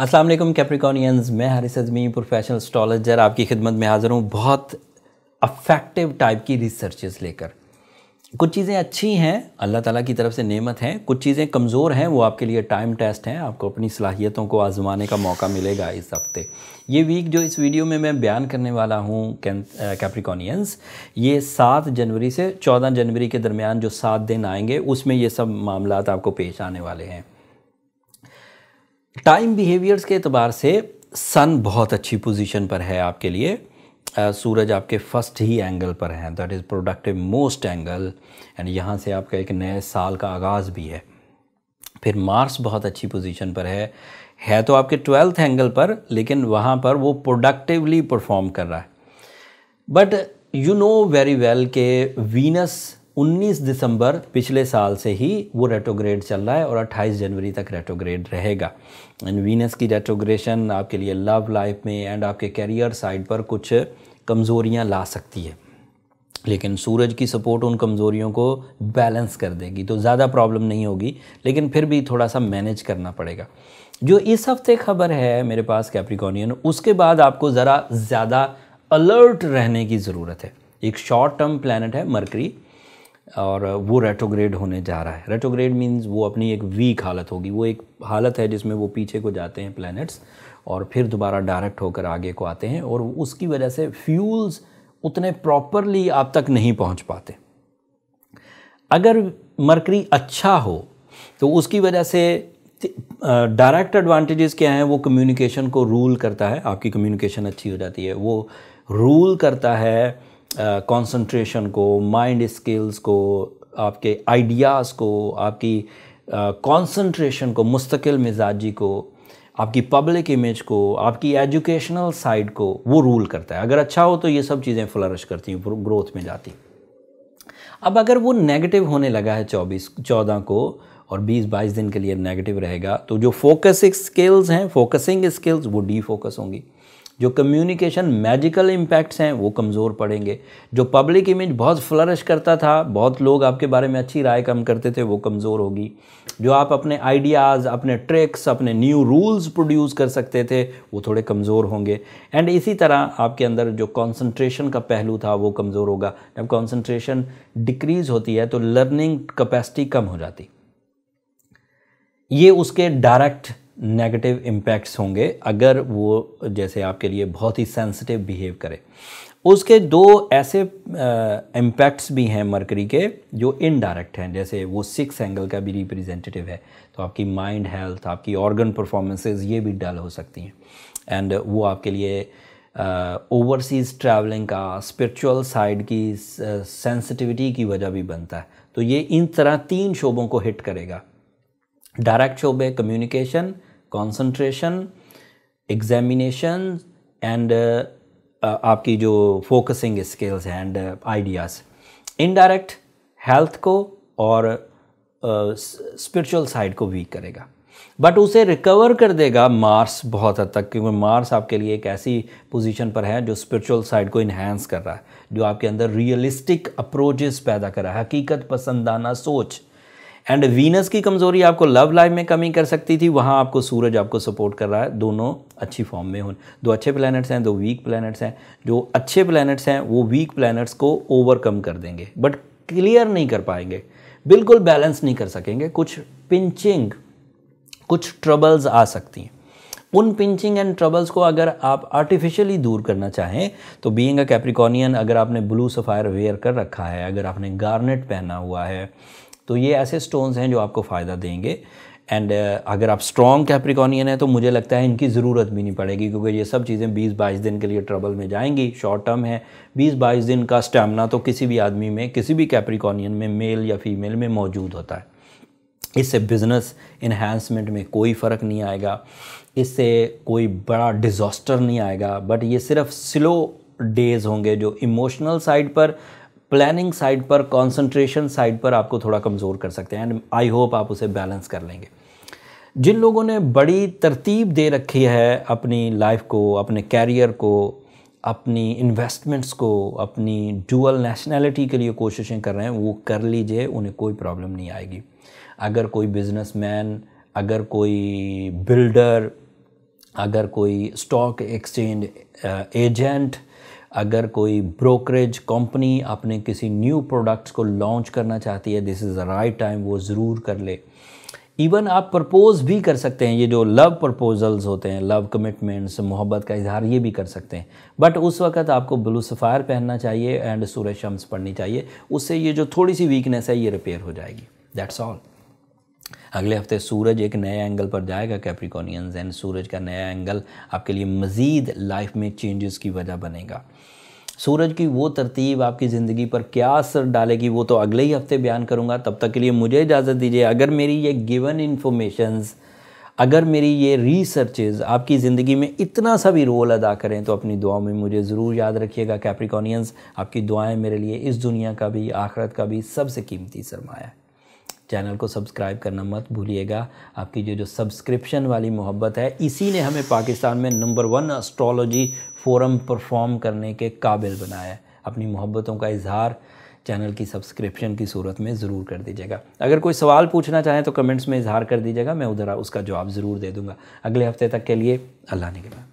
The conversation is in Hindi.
अस्सलाम वालेकुम कैप्रिकॉनियंस मैं हारिस अजमी प्रोफेशनल स्टॉलजर आपकी खिदमत में हाज़िर हूँ बहुत अफेक्टिव टाइप की रिसर्चेस लेकर कुछ चीज़ें अच्छी हैं अल्लाह ताला की तरफ से नेमत हैं कुछ चीज़ें कमज़ोर हैं वो आपके लिए टाइम टेस्ट हैं आपको अपनी सलाहियतों को आजमाने का मौका मिलेगा इस हफ्ते ये वीक जो इस वीडियो में मैं बयान करने वाला हूँ कैप्रिकॉनियंस uh, ये सात जनवरी से चौदह जनवरी के दरमियान जो सात दिन आएंगे उसमें ये सब मामला आपको पेश आने वाले हैं टाइम बिहेवियर्स के अतबार से सन बहुत अच्छी पोजीशन पर है आपके लिए सूरज आपके फर्स्ट ही एंगल पर है that is productive most angle and यहाँ से आपका एक नए साल का आगाज़ भी है फिर मार्स बहुत अच्छी पोजीशन पर है है तो आपके ट्वेल्थ एंगल पर लेकिन वहाँ पर वो प्रोडक्टिवली परफॉर्म कर रहा है but you know very well के वीनस 19 दिसंबर पिछले साल से ही वो रेट्रोग्रेड चल रहा है और 28 जनवरी तक रेट्रोग्रेड रहेगा एंड वीनस की रेट्रोग्रेशन आपके लिए लव लाइफ में एंड आपके कैरियर साइड पर कुछ कमज़ोरियाँ ला सकती है लेकिन सूरज की सपोर्ट उन कमज़ोरियों को बैलेंस कर देगी तो ज़्यादा प्रॉब्लम नहीं होगी लेकिन फिर भी थोड़ा सा मैनेज करना पड़ेगा जो इस हफ्ते खबर है मेरे पास कैप्रिकॉनियन उसके बाद आपको ज़रा ज़्यादा अलर्ट रहने की ज़रूरत है एक शॉर्ट टर्म प्लानट है मरकरी और वो रेट्रोग्रेड होने जा रहा है रेट्रोग्रेड मीन्स वो अपनी एक वीक हालत होगी वो एक हालत है जिसमें वो पीछे को जाते हैं प्लैनेट्स और फिर दोबारा डायरेक्ट होकर आगे को आते हैं और उसकी वजह से फ्यूल्स उतने प्रॉपरली आप तक नहीं पहुंच पाते अगर मरकरी अच्छा हो तो उसकी वजह से डायरेक्ट एडवांटेजेस क्या हैं वो कम्युनिकेशन को रूल करता है आपकी कम्युनिकेशन अच्छी हो जाती है वो रूल करता है कंसंट्रेशन को माइंड स्किल्स को आपके आइडियाज़ को आपकी कंसंट्रेशन को मुस्तकिल मिजाजी को आपकी पब्लिक इमेज को आपकी एजुकेशनल साइड को वो रूल करता है अगर अच्छा हो तो ये सब चीज़ें फ्लरिश करती हैं ग्रोथ में जाती अब अगर वो नेगेटिव होने लगा है चौबीस चौदह को और बीस बाईस दिन के लिए नेगेटिव रहेगा तो जो फोकसिंग स्किल्स हैं फोकसिंग स्किल्स वो डी फोकस होंगी जो कम्युनिकेशन मैजिकल इम्पैक्ट्स हैं वो कमज़ोर पड़ेंगे जो पब्लिक इमेज बहुत फ्लरिश करता था बहुत लोग आपके बारे में अच्छी राय कम करते थे वो कमज़ोर होगी जो आप अपने आइडियाज़ अपने ट्रिक्स अपने न्यू रूल्स प्रोड्यूस कर सकते थे वो थोड़े कमज़ोर होंगे एंड इसी तरह आपके अंदर जो कॉन्सनट्रेशन का पहलू था वो कमज़ोर होगा जब कॉन्सनट्रेशन डिक्रीज़ होती है तो लर्निंग कैपेसिटी कम हो जाती ये उसके डायरेक्ट नेगेटिव इम्पैक्ट्स होंगे अगर वो जैसे आपके लिए बहुत ही सेंसिटिव बिहेव करे उसके दो ऐसे इम्पैक्ट्स भी हैं मरकरी के जो इनडायरेक्ट हैं जैसे वो सिक्स एंगल का भी रिप्रेजेंटेटिव है तो आपकी माइंड हेल्थ आपकी ऑर्गन परफॉर्मेंसेस ये भी डल हो सकती हैं एंड वो आपके लिए ओवरसीज़ ट्रैवलिंग का स्पिरिचुअल साइड की सेंसिटिविटी uh, की वजह भी बनता है तो ये इन तरह तीन शोबों को हिट करेगा direct show by communication concentration examination and uh, uh, आपकी जो focusing skills and ideas indirect health को और स्पिरिचुअल uh, साइड को वीक करेगा बट उसे रिकवर कर देगा मार्स बहुत हद तक क्योंकि मार्स आपके लिए एक ऐसी पोजीशन पर है जो स्पिरिचुअल साइड को इन्हेंस कर रहा है जो आपके अंदर रियलिस्टिक अप्रोचेस पैदा कर रहा है हकीकत पसंदाना सोच एंड वीनस की कमज़ोरी आपको लव लाइफ में कमी कर सकती थी वहाँ आपको सूरज आपको सपोर्ट कर रहा है दोनों अच्छी फॉर्म में हो दो अच्छे प्लैनेट्स हैं दो वीक प्लैनेट्स हैं जो अच्छे प्लैनेट्स हैं वो वीक प्लैनेट्स को ओवरकम कर देंगे बट क्लियर नहीं कर पाएंगे बिल्कुल बैलेंस नहीं कर सकेंगे कुछ पिंचिंग कुछ ट्रबल्स आ सकती हैं उन पिंचिंग एंड ट्रबल्स को अगर आप आर्टिफिशियली दूर करना चाहें तो बीइंग अ कैप्रिकॉनियन अगर आपने ब्लू सफ़ायर वेयर कर रखा है अगर आपने गार्नेट पहना हुआ है तो ये ऐसे स्टोन्स हैं जो आपको फ़ायदा देंगे एंड uh, अगर आप स्ट्रॉन्ग कैप्रिकॉनियन है तो मुझे लगता है इनकी ज़रूरत भी नहीं पड़ेगी क्योंकि ये सब चीज़ें 20-22 दिन के लिए ट्रबल में जाएंगी शॉर्ट टर्म है 20-22 दिन का स्टैमिना तो किसी भी आदमी में किसी भी कैप्रिकॉनियन में मेल या फीमेल में मौजूद होता है इससे बिज़नेस इन्हेंसमेंट में कोई फ़र्क नहीं आएगा इससे कोई बड़ा डिज़ास्टर नहीं आएगा बट ये सिर्फ स्लो डेज़ होंगे जो इमोशनल साइड पर प्लानिंग साइड पर कंसंट्रेशन साइड पर आपको थोड़ा कमज़ोर कर सकते हैं एंड आई होप आप उसे बैलेंस कर लेंगे जिन लोगों ने बड़ी तरतीब दे रखी है अपनी लाइफ को अपने कैरियर को अपनी इन्वेस्टमेंट्स को अपनी डुअल नेशनैलिटी के लिए कोशिशें कर रहे हैं वो कर लीजिए उन्हें कोई प्रॉब्लम नहीं आएगी अगर कोई बिजनेसमैन अगर कोई बिल्डर अगर कोई स्टॉक एक्सचेंज एजेंट अगर कोई ब्रोकरेज कंपनी अपने किसी न्यू प्रोडक्ट्स को लॉन्च करना चाहती है this is the right time वो ज़रूर कर ले इवन आप प्रपोज़ भी कर सकते हैं ये जो लव प्रपोजल्स होते हैं लव कमिटमेंट्स मोहब्बत का इजहार ये भी कर सकते हैं बट उस वक्त आपको ब्लू सफ़ायर पहनना चाहिए एंड सूर्य शम्स पढ़नी चाहिए उससे ये जो थोड़ी सी वीकनेस है ये रिपेयर हो जाएगी दैट्स ऑल अगले हफ्ते सूरज एक नए एंगल पर जाएगा कैप्रिकॉनियंस एंड सूरज का नया एंगल आपके लिए मज़ीद लाइफ में चेंजेस की वजह बनेगा सूरज की वो तरतीब आपकी ज़िंदगी पर क्या असर डालेगी वो तो अगले ही हफ्ते बयान करूँगा तब तक के लिए मुझे इजाज़त दीजिए अगर मेरी ये गिवन इन्फॉर्मेशंस अगर मेरी ये रिसर्चेज आपकी ज़िंदगी में इतना सा भी रोल अदा करें तो अपनी दुआओं में मुझे ज़रूर याद रखिएगा कैप्रिकॉनियंस आपकी दुआएं मेरे लिए इस दुनिया का भी आखरत का भी सबसे कीमती सरमाया है चैनल को सब्सक्राइब करना मत भूलिएगा आपकी जो जो सब्सक्रिप्शन वाली मोहब्बत है इसी ने हमें पाकिस्तान में number one astrology forum perform करने के काबिल बनाया अपनी मोहब्बतों का इजहार चैनल की सब्सक्रिप्शन की सूरत में ज़रूर कर दीजिएगा अगर कोई सवाल पूछना चाहें तो कमेंट्स में इजहार कर दीजिएगा मैं उधर उसका जवाब ज़रूर दे दूँगा अगले हफ्ते तक के लिए अल्लाह ने के